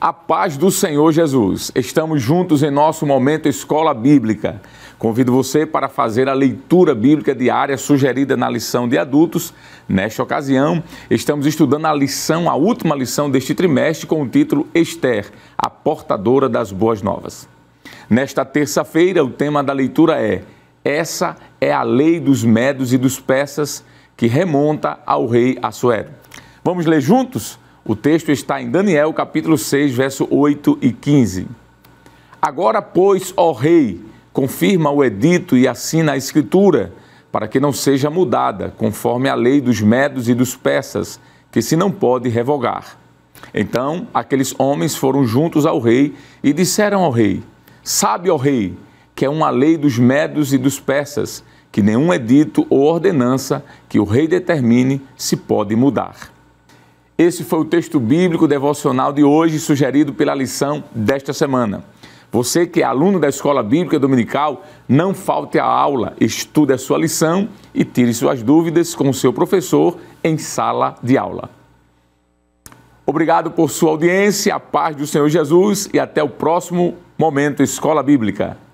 A paz do Senhor Jesus. Estamos juntos em nosso momento Escola Bíblica. Convido você para fazer a leitura bíblica diária sugerida na lição de adultos. Nesta ocasião, estamos estudando a lição, a última lição deste trimestre, com o título Esther, a portadora das boas novas. Nesta terça-feira, o tema da leitura é: Essa é a lei dos medos e dos peças que remonta ao rei Assuero. Vamos ler juntos? O texto está em Daniel, capítulo 6, verso 8 e 15. Agora, pois, ó rei, confirma o edito e assina a escritura, para que não seja mudada, conforme a lei dos medos e dos persas, que se não pode revogar. Então, aqueles homens foram juntos ao rei e disseram ao rei: Sabe, ó rei, que é uma lei dos medos e dos persas, que nenhum edito ou ordenança que o rei determine se pode mudar. Esse foi o texto bíblico devocional de hoje, sugerido pela lição desta semana. Você que é aluno da Escola Bíblica Dominical, não falte à aula, estude a sua lição e tire suas dúvidas com o seu professor em sala de aula. Obrigado por sua audiência, a paz do Senhor Jesus e até o próximo Momento Escola Bíblica.